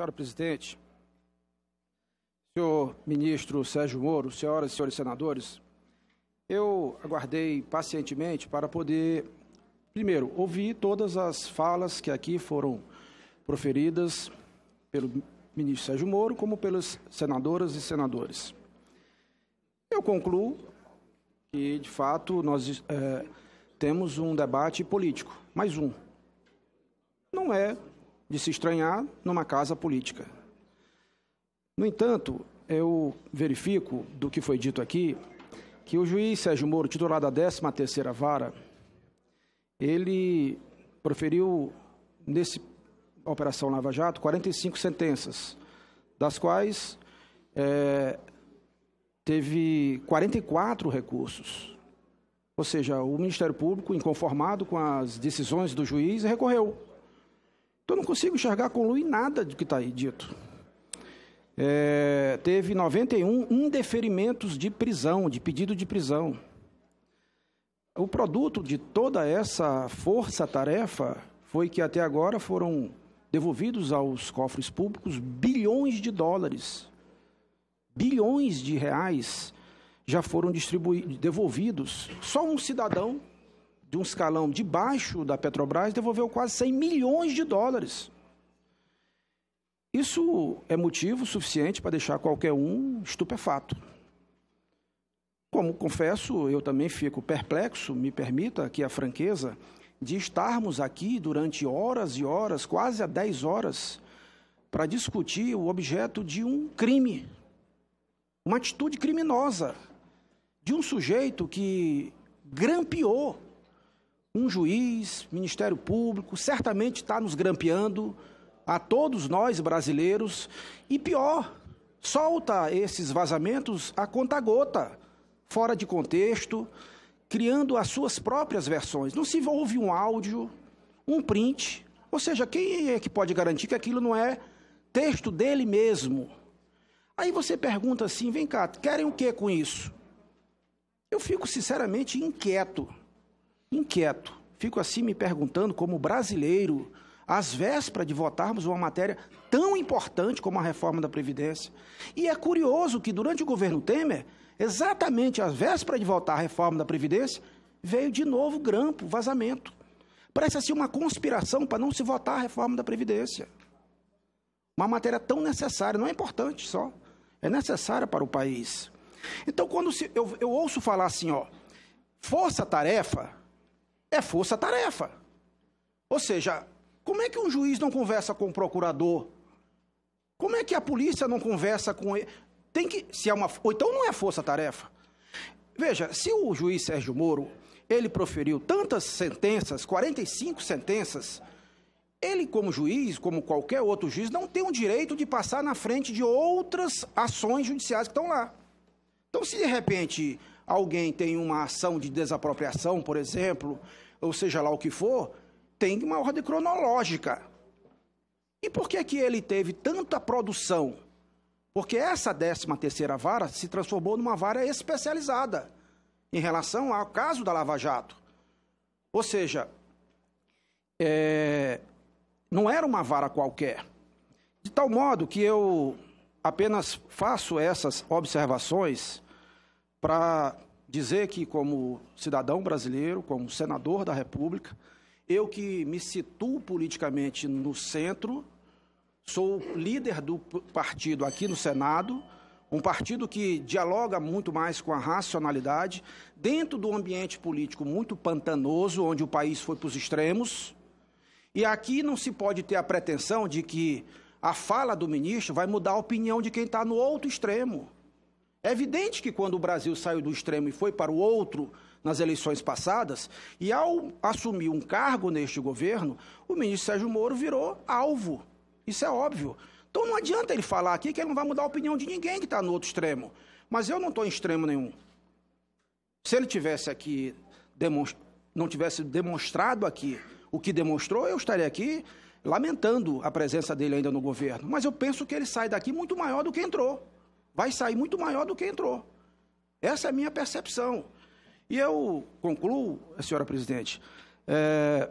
Senhora presidente, senhor ministro Sérgio Moro, senhoras e senhores senadores, eu aguardei pacientemente para poder, primeiro, ouvir todas as falas que aqui foram proferidas pelo ministro Sérgio Moro, como pelas senadoras e senadores. Eu concluo que, de fato, nós é, temos um debate político, mais um. Não é de se estranhar numa casa política. No entanto, eu verifico do que foi dito aqui que o juiz Sérgio Moro, titular da 13ª Vara, ele proferiu nesse Operação Lava Jato 45 sentenças, das quais é, teve 44 recursos. Ou seja, o Ministério Público, inconformado com as decisões do juiz, recorreu. Então não consigo enxergar com Lui nada do que está aí dito. É, teve 91 indeferimentos de prisão, de pedido de prisão. O produto de toda essa força-tarefa foi que até agora foram devolvidos aos cofres públicos bilhões de dólares. Bilhões de reais já foram devolvidos. Só um cidadão de um escalão debaixo da Petrobras devolveu quase 100 milhões de dólares. Isso é motivo suficiente para deixar qualquer um estupefato. Como confesso, eu também fico perplexo, me permita aqui a franqueza, de estarmos aqui durante horas e horas, quase a 10 horas, para discutir o objeto de um crime, uma atitude criminosa, de um sujeito que grampeou um juiz, Ministério Público, certamente está nos grampeando a todos nós brasileiros e pior, solta esses vazamentos a conta-gota, fora de contexto, criando as suas próprias versões. Não se envolve um áudio, um print, ou seja, quem é que pode garantir que aquilo não é texto dele mesmo? Aí você pergunta assim: vem cá, querem o que com isso? Eu fico sinceramente inquieto inquieto, fico assim me perguntando, como brasileiro, às vésperas de votarmos uma matéria tão importante como a reforma da Previdência. E é curioso que, durante o governo Temer, exatamente às vésperas de votar a reforma da Previdência, veio de novo grampo, vazamento. Parece assim uma conspiração para não se votar a reforma da Previdência. Uma matéria tão necessária, não é importante só, é necessária para o país. Então, quando se, eu, eu ouço falar assim, ó, força-tarefa é força-tarefa. Ou seja, como é que um juiz não conversa com o procurador? Como é que a polícia não conversa com ele? Tem que, se é uma, ou então não é força-tarefa. Veja, se o juiz Sérgio Moro, ele proferiu tantas sentenças, 45 sentenças, ele como juiz, como qualquer outro juiz, não tem o direito de passar na frente de outras ações judiciais que estão lá. Então, se de repente alguém tem uma ação de desapropriação, por exemplo, ou seja lá o que for, tem uma ordem cronológica. E por que que ele teve tanta produção? Porque essa 13 terceira vara se transformou numa vara especializada em relação ao caso da Lava Jato. Ou seja, é, não era uma vara qualquer. De tal modo que eu apenas faço essas observações para dizer que, como cidadão brasileiro, como senador da República, eu que me situo politicamente no centro, sou líder do partido aqui no Senado, um partido que dialoga muito mais com a racionalidade, dentro do ambiente político muito pantanoso, onde o país foi para os extremos. E aqui não se pode ter a pretensão de que a fala do ministro vai mudar a opinião de quem está no outro extremo. É evidente que quando o Brasil saiu do extremo e foi para o outro nas eleições passadas, e ao assumir um cargo neste governo, o ministro Sérgio Moro virou alvo. Isso é óbvio. Então não adianta ele falar aqui que ele não vai mudar a opinião de ninguém que está no outro extremo. Mas eu não estou em extremo nenhum. Se ele tivesse aqui não tivesse demonstrado aqui o que demonstrou, eu estaria aqui lamentando a presença dele ainda no governo. Mas eu penso que ele sai daqui muito maior do que entrou vai sair muito maior do que entrou. Essa é a minha percepção. E eu concluo, senhora presidente, é,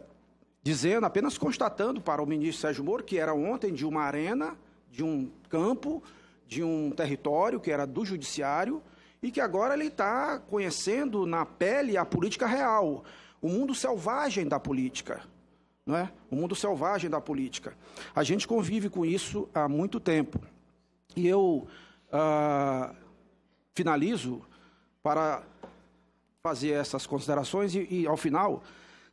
dizendo, apenas constatando para o ministro Sérgio Moro, que era ontem de uma arena, de um campo, de um território que era do judiciário, e que agora ele está conhecendo na pele a política real, o mundo selvagem da política. Não é? O mundo selvagem da política. A gente convive com isso há muito tempo. E eu ah, finalizo para fazer essas considerações e, e, ao final,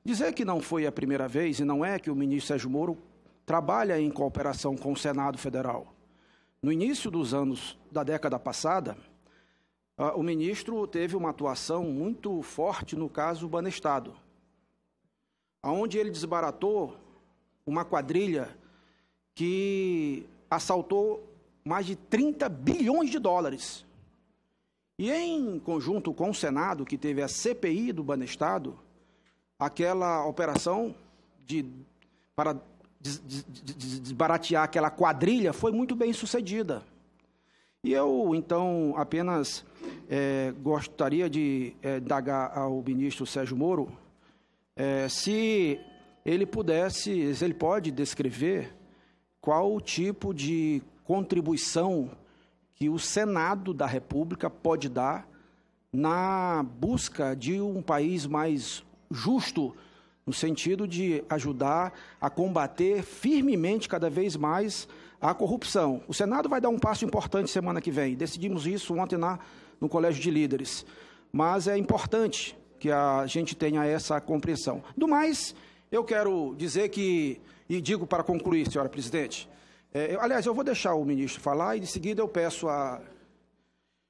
dizer que não foi a primeira vez e não é que o ministro Sérgio Moro trabalha em cooperação com o Senado Federal. No início dos anos da década passada, uh, o ministro teve uma atuação muito forte no caso Banestado, onde ele desbaratou uma quadrilha que assaltou mais de 30 bilhões de dólares. E em conjunto com o Senado, que teve a CPI do Banestado, aquela operação de, para desbaratear aquela quadrilha foi muito bem sucedida. E eu, então, apenas é, gostaria de é, eh, indagar ao ministro Sérgio Moro é, se ele pudesse, se ele pode descrever qual o tipo de contribuição que o Senado da República pode dar na busca de um país mais justo, no sentido de ajudar a combater firmemente cada vez mais a corrupção. O Senado vai dar um passo importante semana que vem. Decidimos isso ontem na, no Colégio de Líderes. Mas é importante que a gente tenha essa compreensão. Do mais, eu quero dizer que, e digo para concluir, senhora presidente, é, eu, aliás, eu vou deixar o ministro falar e de seguida eu peço a.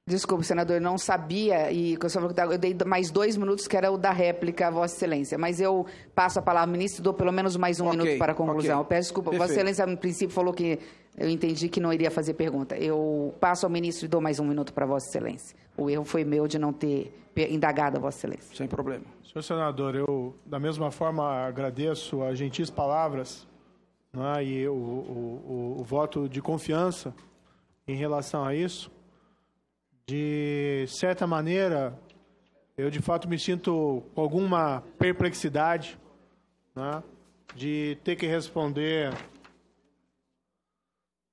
Desculpe, senador, eu não sabia e tá- eu dei mais dois minutos, que era o da réplica, Vossa Excelência. Mas eu passo a palavra ao ministro e dou pelo menos mais um okay, minuto para a conclusão. Okay. Eu peço desculpa, Vossa Excelência, no princípio, falou que eu entendi que não iria fazer pergunta. Eu passo ao ministro e dou mais um minuto para Vossa Excelência. O erro foi meu de não ter indagado a Vossa Excelência. Sem problema. Senhor senador, eu, da mesma forma, agradeço as gentis palavras né, e o, o, o, o voto de confiança em relação a isso. De certa maneira, eu de fato me sinto com alguma perplexidade né, de ter que responder,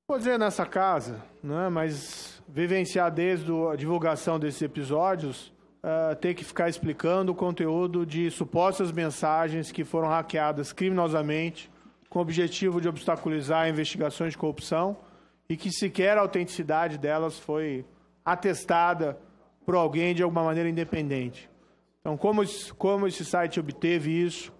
vou dizer nessa casa, né, mas vivenciar desde a divulgação desses episódios, uh, ter que ficar explicando o conteúdo de supostas mensagens que foram hackeadas criminosamente com o objetivo de obstaculizar investigações de corrupção e que sequer a autenticidade delas foi atestada por alguém de alguma maneira independente. Então, como, como esse site obteve isso?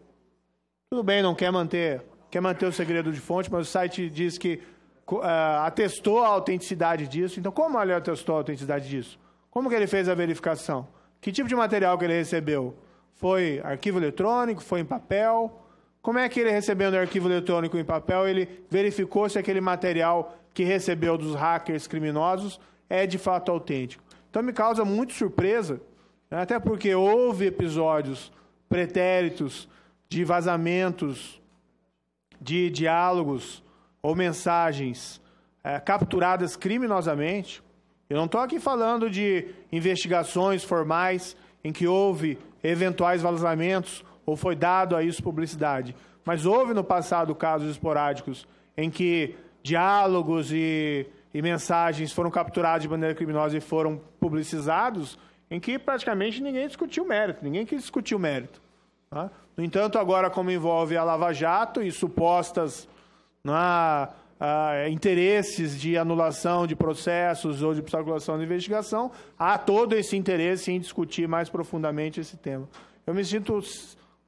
Tudo bem, não quer manter, quer manter o segredo de fonte, mas o site diz que uh, atestou a autenticidade disso. Então, como ele atestou a autenticidade disso? Como que ele fez a verificação? Que tipo de material que ele recebeu? Foi arquivo eletrônico? Foi em papel? Como é que ele recebendo o arquivo eletrônico em papel, ele verificou se aquele material que recebeu dos hackers criminosos é de fato autêntico? Então me causa muita surpresa, né? até porque houve episódios pretéritos de vazamentos de diálogos ou mensagens é, capturadas criminosamente. Eu não estou aqui falando de investigações formais em que houve eventuais vazamentos ou foi dado a isso publicidade. Mas houve no passado casos esporádicos em que diálogos e, e mensagens foram capturados de maneira criminosa e foram publicizados, em que praticamente ninguém discutiu o mérito, ninguém quis discutir o mérito. Tá? No entanto, agora, como envolve a Lava Jato e supostas na, é, interesses de anulação de processos ou de obstaculação de investigação, há todo esse interesse em discutir mais profundamente esse tema. Eu me sinto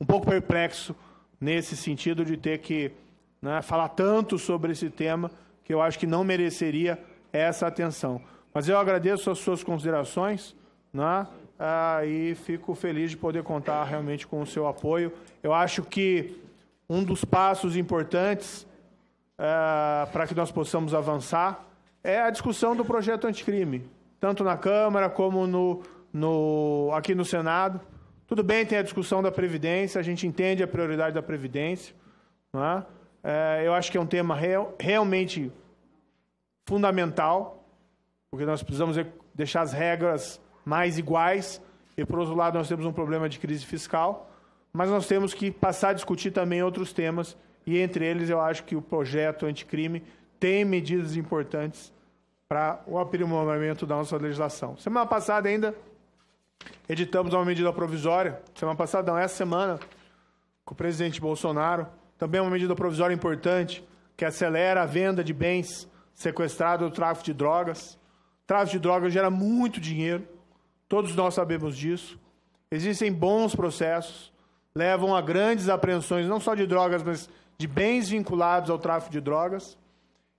um pouco perplexo nesse sentido de ter que né, falar tanto sobre esse tema que eu acho que não mereceria essa atenção. Mas eu agradeço as suas considerações né, ah, e fico feliz de poder contar realmente com o seu apoio. Eu acho que um dos passos importantes ah, para que nós possamos avançar é a discussão do projeto anticrime, tanto na Câmara como no, no, aqui no Senado. Tudo bem, tem a discussão da Previdência, a gente entende a prioridade da Previdência. Né? É, eu acho que é um tema real, realmente fundamental, porque nós precisamos deixar as regras mais iguais, e por outro lado nós temos um problema de crise fiscal, mas nós temos que passar a discutir também outros temas, e entre eles eu acho que o projeto anticrime tem medidas importantes para o aprimoramento da nossa legislação. Semana passada ainda editamos uma medida provisória semana passada, não, essa semana, com o presidente Bolsonaro. Também uma medida provisória importante que acelera a venda de bens sequestrados do tráfico de drogas. O tráfico de drogas gera muito dinheiro, todos nós sabemos disso. Existem bons processos, levam a grandes apreensões, não só de drogas, mas de bens vinculados ao tráfico de drogas.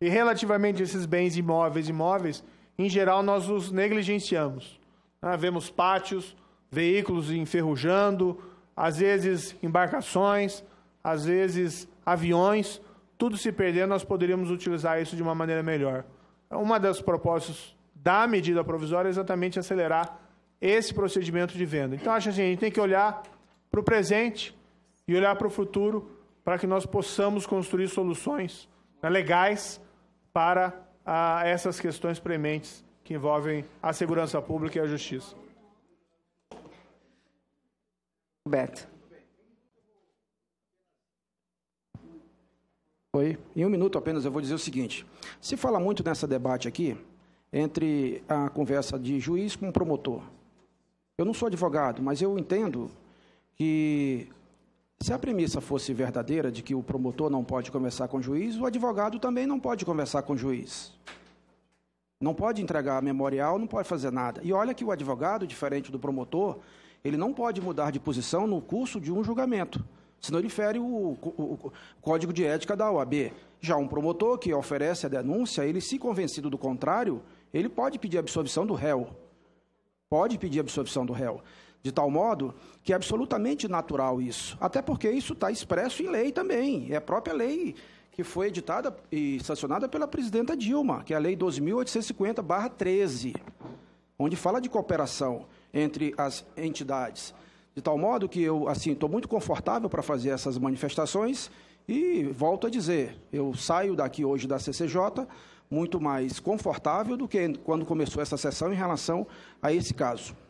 E relativamente a esses bens imóveis imóveis, em geral nós os negligenciamos. Né? Vemos pátios, veículos enferrujando, às vezes embarcações, às vezes aviões, tudo se perdendo, nós poderíamos utilizar isso de uma maneira melhor. Uma das propostas da medida provisória é exatamente acelerar esse procedimento de venda. Então, acho assim, a gente tem que olhar para o presente e olhar para o futuro para que nós possamos construir soluções né, legais para ah, essas questões prementes que envolvem a segurança pública e a justiça. Roberto. Oi. Em um minuto apenas eu vou dizer o seguinte: se fala muito nessa debate aqui entre a conversa de juiz com promotor. Eu não sou advogado, mas eu entendo que se a premissa fosse verdadeira de que o promotor não pode conversar com o juiz, o advogado também não pode conversar com o juiz. Não pode entregar memorial, não pode fazer nada. E olha que o advogado, diferente do promotor, ele não pode mudar de posição no curso de um julgamento, senão ele fere o, o, o, código de ética da OAB. Já um promotor que oferece a denúncia, ele, se convencido do contrário, ele pode pedir absolvição do réu. Pode pedir absolvição do réu. De tal modo que é absolutamente natural isso. Até porque isso está expresso em lei também. É a própria lei que foi editada e sancionada pela presidenta Dilma, que é a Lei 2850-13, onde fala de cooperação entre as entidades. De tal modo que eu, assim, estou muito confortável para fazer essas manifestações e volto a dizer, eu saio daqui hoje da CCJ muito mais confortável do que quando começou essa sessão em relação a esse caso.